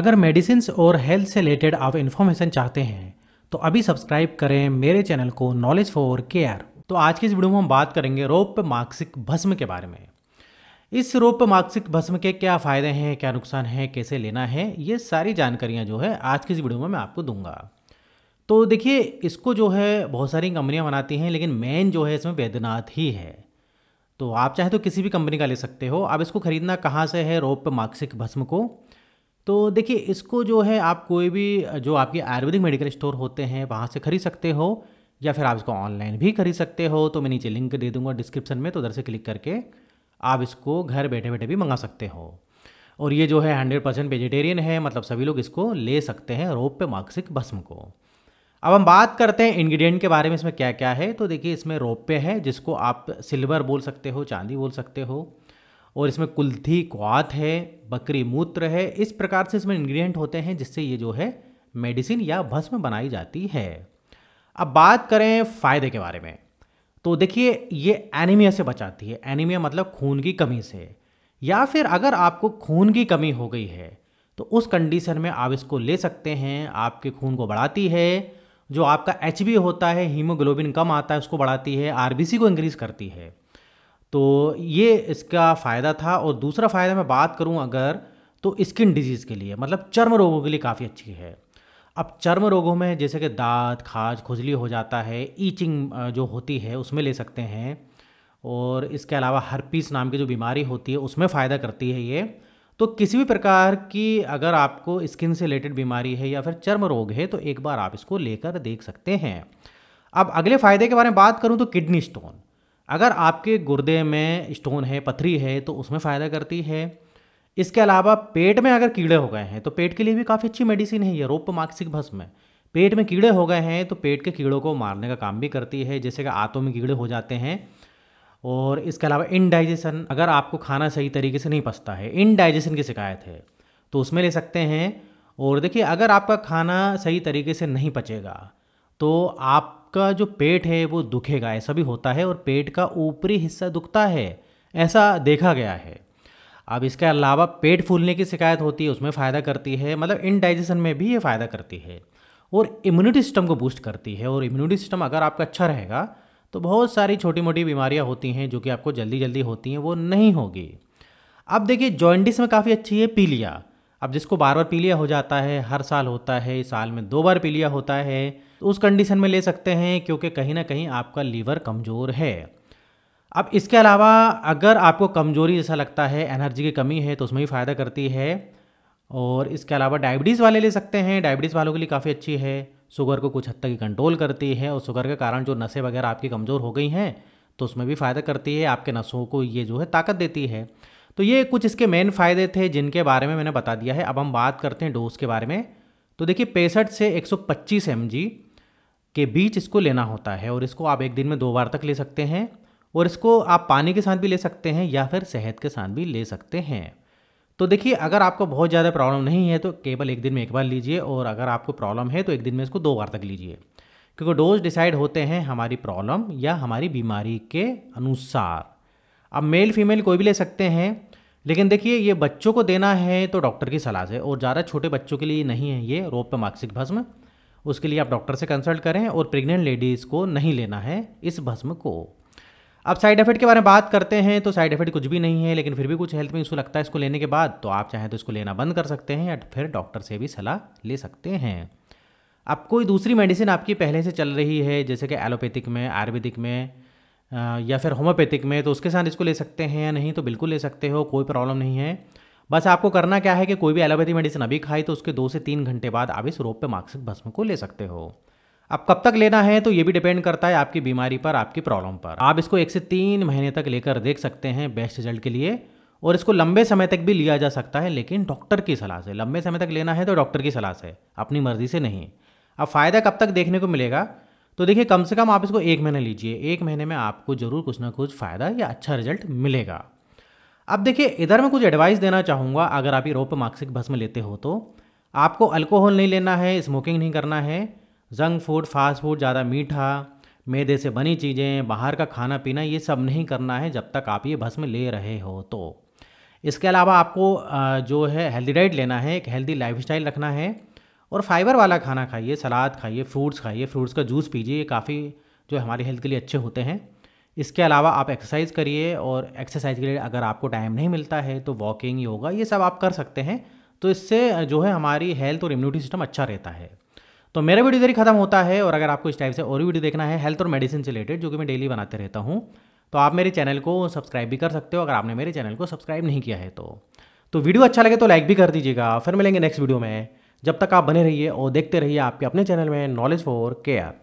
अगर मेडिसिन और हेल्थ से रिलेटेड आप इन्फॉर्मेशन चाहते हैं तो अभी सब्सक्राइब करें मेरे चैनल को नॉलेज फॉर केयर तो आज की इस वीडियो में हम बात करेंगे रोप मार्क्सिक भस्म के बारे में इस रोप मार्क्सिक भस्म के क्या फ़ायदे हैं क्या नुकसान हैं कैसे लेना है ये सारी जानकारियाँ जो है आज की इस वीडियो में मैं आपको दूंगा तो देखिए इसको जो है बहुत सारी कंपनियाँ बनाती हैं लेकिन मेन जो है इसमें वैद्यनाथ ही है तो आप चाहे तो किसी भी कंपनी का ले सकते हो आप इसको खरीदना कहाँ से है रोप मार्क्सिक भस्म को तो देखिए इसको जो है आप कोई भी जो आपके आयुर्वेदिक मेडिकल स्टोर होते हैं वहाँ से खरीद सकते हो या फिर आप इसको ऑनलाइन भी खरीद सकते हो तो मैं नीचे लिंक दे दूंगा डिस्क्रिप्शन में तो उधर से क्लिक करके आप इसको घर बैठे बैठे भी मंगा सकते हो और ये जो है हंड्रेड परसेंट वेजिटेरियन है मतलब सभी लोग इसको ले सकते हैं रोप पे मार्क्सिक भस्म को अब हम बात करते हैं इंग्रेडिएंट के बारे में इसमें क्या क्या है तो देखिए इसमें पे है जिसको आप सिल्वर बोल सकते हो चांदी बोल सकते हो और इसमें कुल्थी क्वात है बकरी मूत्र है इस प्रकार से इसमें इंग्रेडिएंट होते हैं जिससे ये जो है मेडिसिन या भस्म बनाई जाती है अब बात करें फ़ायदे के बारे में तो देखिए ये एनीमिया से बचाती है एनीमिया मतलब खून की कमी से या फिर अगर आपको खून की कमी हो गई है तो उस कंडीशन में आप इसको ले सकते हैं आपके खून को बढ़ाती है जो आपका एच होता है हीमोग्लोबिन कम आता है उसको बढ़ाती है आर को इंक्रीज़ करती है तो ये इसका फ़ायदा था और दूसरा फ़ायदा मैं बात करूँ अगर तो स्किन डिजीज़ के लिए मतलब चर्म रोगों के लिए काफ़ी अच्छी है अब चर्म रोगों में जैसे कि दांत खाज खुजली हो जाता है ईचिंग जो होती है उसमें ले सकते हैं और इसके अलावा हरपीस नाम की जो बीमारी होती है उसमें फ़ायदा करती है ये तो किसी भी प्रकार की अगर आपको स्किन से रिलेटेड बीमारी है या फिर चर्म रोग है तो एक बार आप इसको लेकर देख सकते हैं अब अगले फ़ायदे के बारे में बात करूँ तो किडनी स्टोन अगर आपके गुर्दे में स्टोन है पथरी है तो उसमें फ़ायदा करती है इसके अलावा पेट में अगर कीड़े हो गए हैं तो पेट के लिए भी काफ़ी अच्छी मेडिसिन है ये रोप मानसिक भस्म है पेट में कीड़े हो गए हैं तो पेट के कीड़ों को मारने का काम भी करती है जैसे कि आंतों में कीड़े हो जाते हैं और इसके अलावा इनडाइजेशन अगर आपको खाना सही तरीके से नहीं पचता है इनडाइजेशन की शिकायत है तो उसमें ले सकते हैं और देखिए अगर आपका खाना सही तरीके से नहीं पचेगा तो आप आपका जो पेट है वो दुखेगा ऐसा भी होता है और पेट का ऊपरी हिस्सा दुखता है ऐसा देखा गया है अब इसके अलावा पेट फूलने की शिकायत होती है उसमें फ़ायदा करती है मतलब इन डाइजेशन में भी ये फ़ायदा करती है और इम्यूनिटी सिस्टम को बूस्ट करती है और इम्यूनिटी सिस्टम अगर आपका अच्छा रहेगा तो बहुत सारी छोटी मोटी बीमारियाँ होती हैं जो कि आपको जल्दी जल्दी होती हैं वो नहीं होगी अब देखिए जॉइंटिस में काफ़ी अच्छी है पीलिया अब जिसको बार बार पीलिया हो जाता है हर साल होता है साल में दो बार पीलिया होता है तो उस कंडीशन में ले सकते हैं क्योंकि कहीं ना कहीं आपका लीवर कमज़ोर है अब इसके अलावा अगर आपको कमज़ोरी जैसा लगता है एनर्जी की कमी है तो उसमें भी फ़ायदा करती है और इसके अलावा डायबिटीज़ वाले ले सकते हैं डायबिटीज़ वालों के लिए काफ़ी अच्छी है शुगर को कुछ हद तक कंट्रोल करती है और शुगर के कारण जो नशे वगैरह आपकी कमज़ोर हो गई हैं तो उसमें भी फ़ायदा करती है आपके नसों को ये जो है ताकत देती है तो ये कुछ इसके मेन फ़ायदे थे जिनके बारे में मैंने बता दिया है अब हम बात करते हैं डोज के बारे में तो देखिए पैंसठ से 125 सौ के बीच इसको लेना होता है और इसको आप एक दिन में दो बार तक ले सकते हैं और इसको आप पानी के साथ भी ले सकते हैं या फिर शहद के साथ भी ले सकते हैं तो देखिए अगर आपको बहुत ज़्यादा प्रॉब्लम नहीं है तो केवल एक दिन में एक बार लीजिए और अगर आपको प्रॉब्लम है तो एक दिन में इसको दो बार तक लीजिए क्योंकि डोज डिसाइड होते हैं हमारी प्रॉब्लम या हमारी बीमारी के अनुसार अब मेल फीमेल कोई भी ले सकते हैं लेकिन देखिए ये बच्चों को देना है तो डॉक्टर की सलाह से और ज़्यादा छोटे बच्चों के लिए नहीं है ये रोप मानसिक भस्म उसके लिए आप डॉक्टर से कंसल्ट करें और प्रेग्नेंट लेडीज़ को नहीं लेना है इस भस्म को अब साइड इफेक्ट के बारे में बात करते हैं तो साइड इफेक्ट कुछ भी नहीं है लेकिन फिर भी कुछ हेल्थ में इशू लगता है इसको लेने के बाद तो आप चाहें तो इसको लेना बंद कर सकते हैं या फिर डॉक्टर से भी सलाह ले सकते हैं अब कोई दूसरी मेडिसिन आपकी पहले से चल रही है जैसे कि एलोपैथिक में आयुर्वेदिक में या फिर होम्योपैथिक में तो उसके साथ इसको ले सकते हैं या नहीं तो बिल्कुल ले सकते हो कोई प्रॉब्लम नहीं है बस आपको करना क्या है कि कोई भी एलोपैथी मेडिसिन अभी खाई तो उसके दो से तीन घंटे बाद आप इस रोप पे माक्सिक भस्म को ले सकते हो अब कब तक लेना है तो ये भी डिपेंड करता है आपकी बीमारी पर आपकी प्रॉब्लम पर आप इसको एक से तीन महीने तक लेकर देख सकते हैं बेस्ट रिजल्ट के लिए और इसको लंबे समय तक भी लिया जा सकता है लेकिन डॉक्टर की सलाह से लंबे समय तक लेना है तो डॉक्टर की सलाह से अपनी मर्जी से नहीं अब फ़ायदा कब तक देखने को मिलेगा तो देखिए कम से कम आप इसको एक महीने लीजिए एक महीने में आपको ज़रूर कुछ ना कुछ फ़ायदा या अच्छा रिजल्ट मिलेगा अब देखिए इधर मैं कुछ एडवाइस देना चाहूँगा अगर आप ये रोप मार्क्सिक भस्म लेते हो तो आपको अल्कोहल नहीं लेना है स्मोकिंग नहीं करना है जंक फूड फास्ट फूड ज़्यादा मीठा मैदे से बनी चीज़ें बाहर का खाना पीना ये सब नहीं करना है जब तक आप ये भस्म ले रहे हो तो इसके अलावा आपको जो है हेल्दी डाइट लेना है एक हेल्दी लाइफ रखना है और फाइबर वाला खाना खाइए सलाद खाइए फ्रूट्स खाइए फ्रूट्स का जूस पीजिए ये काफ़ी जो हमारी हेल्थ के लिए अच्छे होते हैं इसके अलावा आप एक्सरसाइज करिए और एक्सरसाइज के लिए अगर आपको टाइम नहीं मिलता है तो वॉकिंग योगा ये सब आप कर सकते हैं तो इससे जो है हमारी हेल्थ और इम्यूनिटी सिस्टम अच्छा रहता है तो मेरा वीडियो इधर ही खत्म होता है और अगर आपको इस टाइप से और वीडियो देखना है हेल्थ और मेडिसिन से रिलेटेड जो कि मैं डेली बनाते रहता हूँ तो आप मेरे चैनल को सब्सक्राइब भी कर सकते हो अगर आपने मेरे चैनल को सब्सक्राइब नहीं किया है तो तो वीडियो अच्छा लगे तो लाइक भी कर दीजिएगा फिर मिलेंगे नेक्स्ट वीडियो में जब तक आप बने रहिए और देखते रहिए आपके अपने चैनल में नॉलेज फॉर केयर